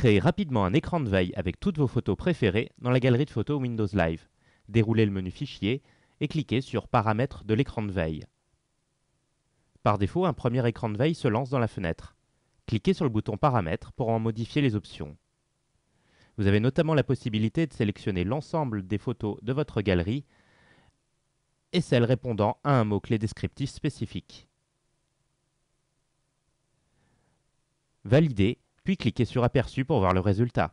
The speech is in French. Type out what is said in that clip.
Créez rapidement un écran de veille avec toutes vos photos préférées dans la galerie de photos Windows Live. Déroulez le menu Fichier et cliquez sur Paramètres de l'écran de veille. Par défaut, un premier écran de veille se lance dans la fenêtre. Cliquez sur le bouton Paramètres pour en modifier les options. Vous avez notamment la possibilité de sélectionner l'ensemble des photos de votre galerie et celles répondant à un mot-clé descriptif spécifique. Validez puis cliquez sur Aperçu pour voir le résultat.